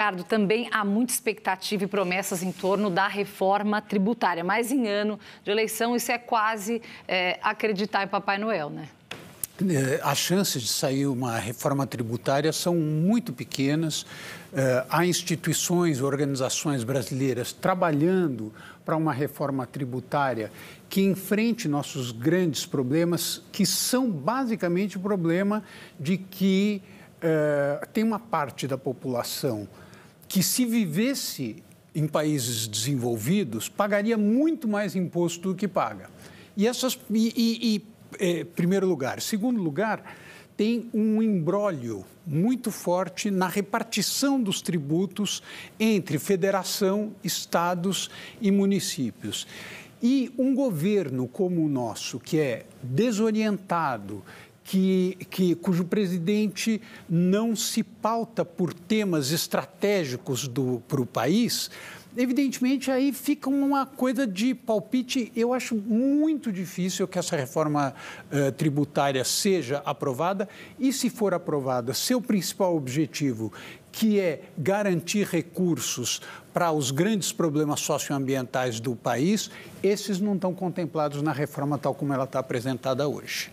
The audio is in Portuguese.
Ricardo, também há muita expectativa e promessas em torno da reforma tributária, mas em ano de eleição isso é quase é, acreditar em Papai Noel, né? É, as chances de sair uma reforma tributária são muito pequenas. É, há instituições, organizações brasileiras trabalhando para uma reforma tributária que enfrente nossos grandes problemas, que são basicamente o problema de que é, tem uma parte da população que se vivesse em países desenvolvidos, pagaria muito mais imposto do que paga. E essas. E, e, e é, primeiro lugar. Segundo lugar, tem um embrólio muito forte na repartição dos tributos entre federação, estados e municípios. E um governo como o nosso, que é desorientado, que, que, cujo presidente não se pauta por temas estratégicos para o país, evidentemente aí fica uma coisa de palpite. Eu acho muito difícil que essa reforma eh, tributária seja aprovada. E se for aprovada, seu principal objetivo, que é garantir recursos para os grandes problemas socioambientais do país, esses não estão contemplados na reforma tal como ela está apresentada hoje.